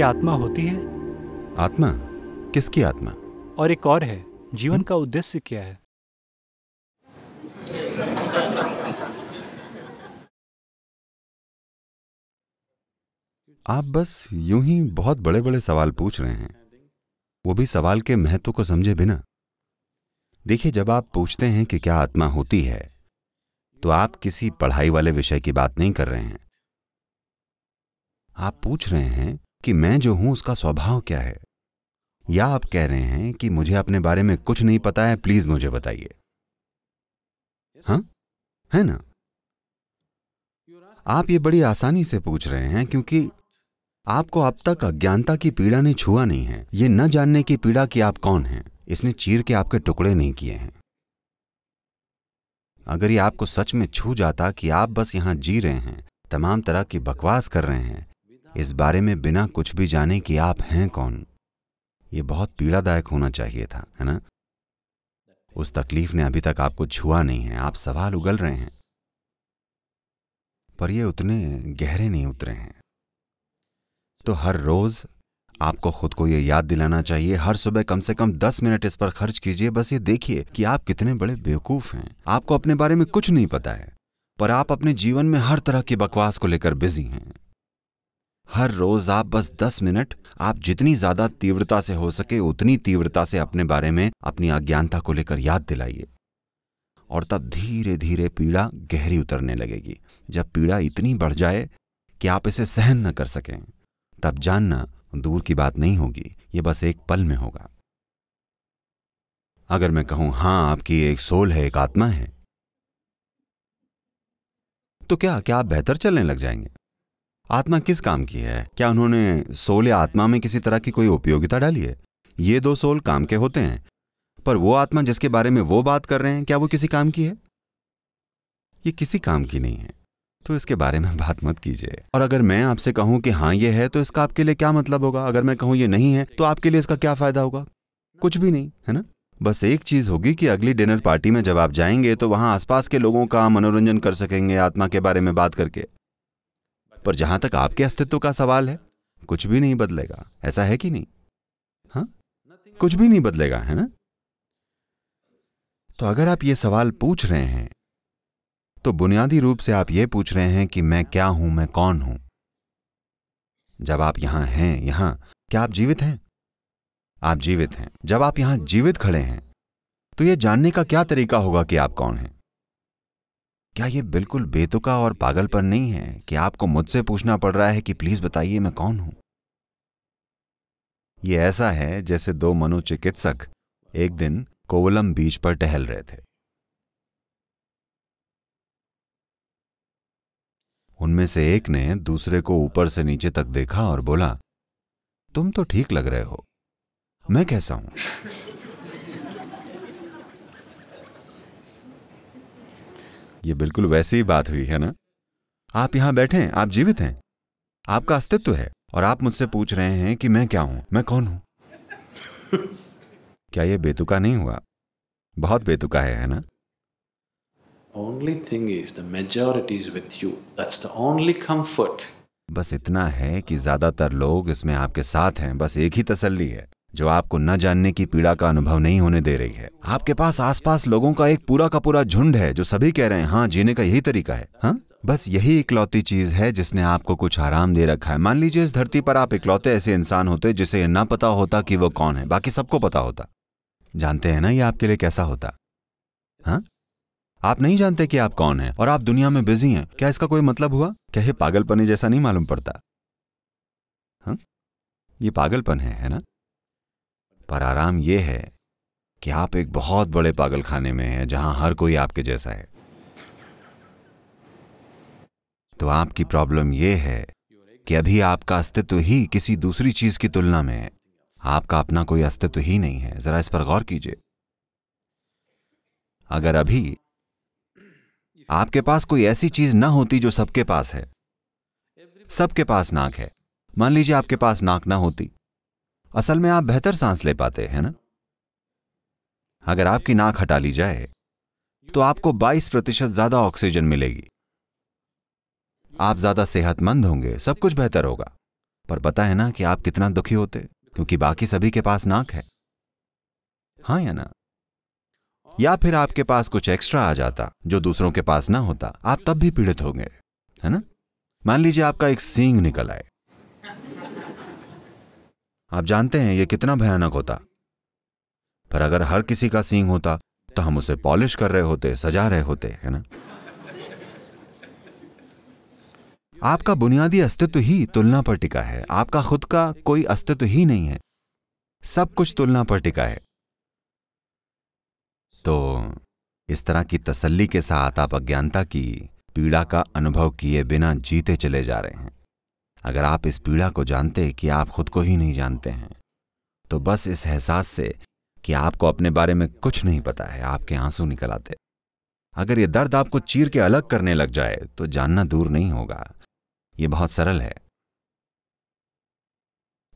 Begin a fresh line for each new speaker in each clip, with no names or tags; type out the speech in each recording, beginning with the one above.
क्या आत्मा होती है आत्मा किसकी आत्मा और एक और है जीवन का उद्देश्य क्या है आप बस यूं ही बहुत बड़े बड़े सवाल पूछ रहे हैं वो भी सवाल के महत्व को समझे बिना देखिए जब आप पूछते हैं कि क्या आत्मा होती है तो आप किसी पढ़ाई वाले विषय की बात नहीं कर रहे हैं आप पूछ रहे हैं कि मैं जो हूं उसका स्वभाव क्या है या आप कह रहे हैं कि मुझे अपने बारे में कुछ नहीं पता है प्लीज मुझे बताइए हाँ है ना आप ये बड़ी आसानी से पूछ रहे हैं क्योंकि आपको अब तक अज्ञानता की पीड़ा ने छुआ नहीं है ये न जानने की पीड़ा कि आप कौन हैं इसने चीर के आपके टुकड़े नहीं किए हैं अगर ये आपको सच में छू जाता कि आप बस यहां जी रहे हैं तमाम तरह की बकवास कर रहे हैं इस बारे में बिना कुछ भी जाने कि आप हैं कौन ये बहुत पीड़ादायक होना चाहिए था है ना उस तकलीफ ने अभी तक आपको छुआ नहीं है आप सवाल उगल रहे हैं पर ये उतने गहरे नहीं उतरे हैं तो हर रोज आपको खुद को ये याद दिलाना चाहिए हर सुबह कम से कम दस मिनट इस पर खर्च कीजिए बस ये देखिए कि आप कितने बड़े बेवकूफ हैं आपको अपने बारे में कुछ नहीं पता है पर आप अपने जीवन में हर तरह की बकवास को लेकर बिजी हैं हर रोज आप बस दस मिनट आप जितनी ज्यादा तीव्रता से हो सके उतनी तीव्रता से अपने बारे में अपनी अज्ञानता को लेकर याद दिलाइए और तब धीरे धीरे पीड़ा गहरी उतरने लगेगी जब पीड़ा इतनी बढ़ जाए कि आप इसे सहन न कर सकें तब जानना दूर की बात नहीं होगी ये बस एक पल में होगा अगर मैं कहूं हां आपकी एक सोल है एक आत्मा है तो क्या क्या आप बेहतर चलने लग जाएंगे आत्मा किस काम की है क्या उन्होंने सोल या आत्मा में किसी तरह की कोई उपयोगिता डाली है ये दो सोल काम के होते हैं पर वो आत्मा जिसके बारे में वो बात कर रहे हैं क्या वो किसी काम की है ये किसी काम की नहीं है तो इसके बारे में बात मत कीजिए और अगर मैं आपसे कहूं कि हाँ ये है तो इसका आपके लिए क्या मतलब होगा अगर मैं कहूं ये नहीं है तो आपके लिए इसका क्या फायदा होगा कुछ भी नहीं है ना बस एक चीज होगी कि अगली डिनर पार्टी में जब आप जाएंगे तो वहां आसपास के लोगों का मनोरंजन कर सकेंगे आत्मा के बारे में बात करके पर जहां तक आपके अस्तित्व का सवाल है कुछ भी नहीं बदलेगा ऐसा है कि नहीं हा? कुछ भी नहीं बदलेगा है ना तो अगर आप ये सवाल पूछ रहे हैं तो बुनियादी रूप से आप ये पूछ रहे हैं कि मैं क्या हूं मैं कौन हूं जब आप यहां हैं यहां क्या आप जीवित हैं आप जीवित हैं जब आप यहां जीवित खड़े हैं तो यह जानने का क्या तरीका होगा कि आप कौन हैं क्या ये बिल्कुल बेतुका और पागलपन नहीं है कि आपको मुझसे पूछना पड़ रहा है कि प्लीज बताइए मैं कौन हूं ये ऐसा है जैसे दो मनोचिकित्सक एक दिन कोवलम बीच पर टहल रहे थे उनमें से एक ने दूसरे को ऊपर से नीचे तक देखा और बोला तुम तो ठीक लग रहे हो मैं कैसा हूं ये बिल्कुल वैसी ही बात हुई है ना आप यहां बैठे हैं आप जीवित हैं आपका अस्तित्व है और आप मुझसे पूछ रहे हैं कि मैं क्या हूं मैं कौन हूं क्या यह बेतुका नहीं हुआ बहुत बेतुका है है ना only thing is the majority with you you that's the only बस इतना है कि ज्यादातर लोग इसमें आपके साथ हैं बस एक ही तसल्ली है जो आपको न जानने की पीड़ा का अनुभव नहीं होने दे रही है आपके पास आसपास लोगों का एक पूरा का पूरा झुंड है जो सभी कह रहे हैं हाँ जीने का यही तरीका है हा? बस यही इकलौती चीज है जिसने आपको कुछ आराम दे रखा है मान लीजिए इस धरती पर आप इकलौते ऐसे इंसान होते जिसे न पता होता कि वो कौन है बाकी सबको पता होता जानते हैं ना ये आपके लिए कैसा होता हाँ आप नहीं जानते कि आप कौन हैं और आप दुनिया में बिजी हैं क्या इसका कोई मतलब हुआ क्या ये पागलपने जैसा नहीं मालूम पड़ता हाँ? ये पागलपन है है ना पर आराम यह है कि आप एक बहुत बड़े पागलखाने में हैं जहां हर कोई आपके जैसा है तो आपकी प्रॉब्लम यह है कि अभी आपका अस्तित्व ही किसी दूसरी चीज की तुलना में है आपका अपना कोई अस्तित्व ही नहीं है जरा इस पर गौर कीजिए अगर अभी आपके पास कोई ऐसी चीज ना होती जो सबके पास है सबके पास नाक है मान लीजिए आपके पास नाक ना होती असल में आप बेहतर सांस ले पाते हैं ना अगर आपकी नाक हटा ली जाए तो आपको 22 प्रतिशत ज्यादा ऑक्सीजन मिलेगी आप ज्यादा सेहतमंद होंगे सब कुछ बेहतर होगा पर पता है ना कि आप कितना दुखी होते क्योंकि बाकी सभी के पास नाक है हाँ या ना या फिर आपके पास कुछ एक्स्ट्रा आ जाता जो दूसरों के पास ना होता आप तब भी पीड़ित होंगे है ना मान लीजिए आपका एक सींग निकल आए आप जानते हैं यह कितना भयानक होता पर अगर हर किसी का सींग होता तो हम उसे पॉलिश कर रहे होते सजा रहे होते है ना आपका बुनियादी अस्तित्व ही तुलना पर टिका है आपका खुद का कोई अस्तित्व ही नहीं है सब कुछ तुलना पर टिका है तो इस तरह की तसल्ली के साथ आप अज्ञानता की पीड़ा का अनुभव किए बिना जीते चले जा रहे हैं अगर आप इस पीड़ा को जानते कि आप खुद को ही नहीं जानते हैं तो बस इस एहसास से कि आपको अपने बारे में कुछ नहीं पता है आपके आंसू निकल आते अगर ये दर्द आपको चीर के अलग करने लग जाए तो जानना दूर नहीं होगा ये बहुत सरल है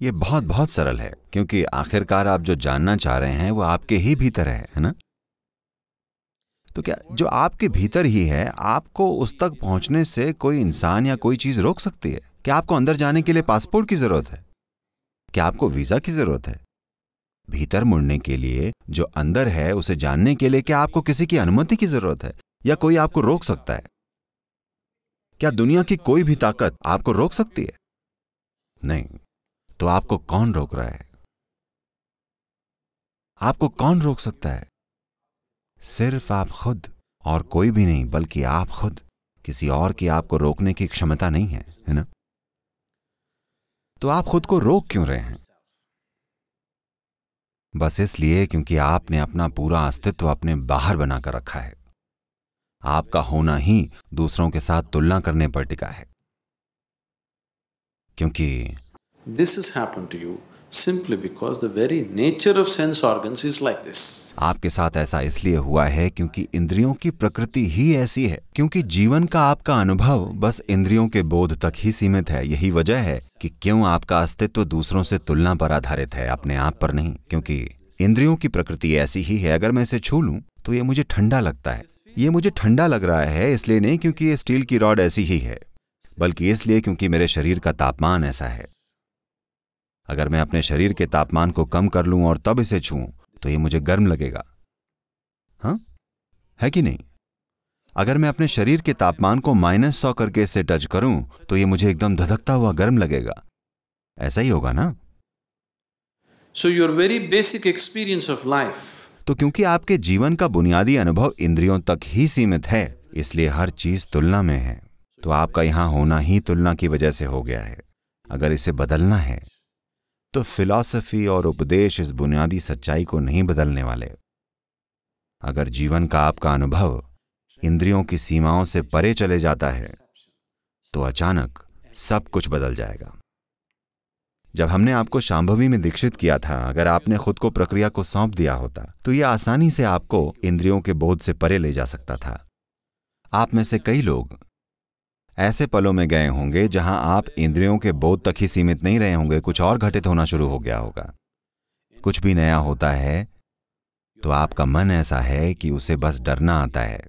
ये बहुत बहुत सरल है क्योंकि आखिरकार आप जो जानना चाह रहे हैं वो आपके ही भीतर है है ना तो क्या जो आपके भीतर ही है आपको उस तक पहुंचने से कोई इंसान या कोई चीज रोक सकती है क्या आपको अंदर जाने के लिए पासपोर्ट की जरूरत है क्या आपको वीजा की जरूरत है भीतर मुड़ने के लिए जो अंदर है उसे जानने के लिए क्या आपको किसी की अनुमति की जरूरत है या कोई आपको रोक सकता है क्या दुनिया की कोई भी ताकत आपको रोक सकती है नहीं तो आपको कौन रोक रहा है आपको कौन रोक सकता है सिर्फ आप खुद और कोई भी नहीं बल्कि आप खुद किसी और की आपको रोकने की क्षमता नहीं है है ना तो आप खुद को रोक क्यों रहे हैं बस इसलिए क्योंकि आपने अपना पूरा अस्तित्व अपने बाहर बनाकर रखा है आपका होना ही दूसरों के साथ तुलना करने पर टिका है क्योंकि this is happen to you simply because the very nature of sense organ is like this आपके साथ ऐसा इसलिए हुआ है क्योंकि इंद्रियों की प्रकृति ही ऐसी है क्योंकि जीवन का आपका अनुभव बस इंद्रियों के बोध तक ही सीमित है यही वजह है कि क्यों आपका अस्तित्व दूसरों से तुलना पर आधारित है अपने आप पर नहीं क्योंकि इंद्रियों की प्रकृति ऐसी ही है अगर मैं इसे छू लूं तो ये मुझे ठंडा लगता है ये मुझे ठंडा लग रहा है इसलिए नहीं क्योंकि ये स्टील की रॉड ऐसी ही है बल्कि इसलिए क्योंकि मेरे शरीर का तापमान ऐसा है अगर मैं अपने शरीर के तापमान को कम कर लूं और तब इसे छूं तो ये मुझे गर्म लगेगा हाँ है कि नहीं अगर मैं अपने शरीर के तापमान को माइनस सौ करके इसे टच करूं तो यह मुझे एकदम धधकता हुआ गर्म लगेगा ऐसा ही होगा ना so your very basic experience of life तो क्योंकि आपके जीवन का बुनियादी अनुभव इंद्रियों तक ही सीमित है इसलिए हर चीज तुलना में है तो आपका यहां होना ही तुलना की वजह से हो गया है अगर इसे बदलना है तो फिलॉसफी और उपदेश इस बुनियादी सच्चाई को नहीं बदलने वाले अगर जीवन का आपका अनुभव इंद्रियों की सीमाओं से परे चले जाता है तो अचानक सब कुछ बदल जाएगा जब हमने आपको शांभवी में दीक्षित किया था अगर आपने खुद को प्रक्रिया को सौंप दिया होता तो यह आसानी से आपको इंद्रियों के बोध से परे ले जा सकता था आप में से कई लोग ऐसे पलों में गए होंगे जहां आप इंद्रियों के बोध तक ही सीमित नहीं रहे होंगे कुछ और घटित होना शुरू हो गया होगा कुछ भी नया होता है तो आपका मन ऐसा है कि उसे बस डरना आता है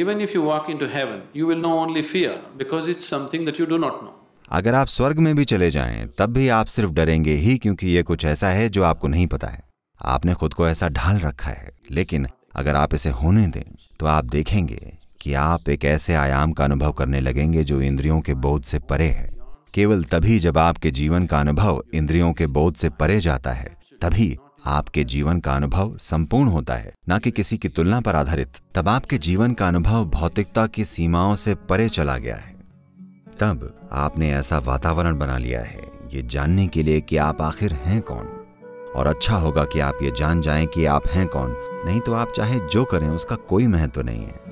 even if you walk into heaven you will know only fear because it's something that you do not know अगर आप स्वर्ग में भी चले जाएं तब भी आप सिर्फ डरेंगे ही क्योंकि ये कुछ ऐसा है जो आपको नहीं पता है आपने खुद को ऐसा ढाल रखा है लेकिन अगर आप इसे होने दें तो आप देखेंगे कि आप एक ऐसे आयाम का अनुभव करने लगेंगे जो इंद्रियों के बोध से परे है केवल तभी जब आपके जीवन का अनुभव इंद्रियों के बोध से परे जाता है तभी आपके जीवन का अनुभव संपूर्ण होता है न कि किसी की तुलना पर आधारित तब आपके जीवन का अनुभव भौतिकता की सीमाओं से परे चला गया है तब आपने ऐसा वातावरण बना लिया है ये जानने के लिए कि आप आखिर हैं कौन और अच्छा होगा कि आप ये जान जाएं कि आप हैं कौन नहीं तो आप चाहे जो करें उसका कोई महत्व नहीं है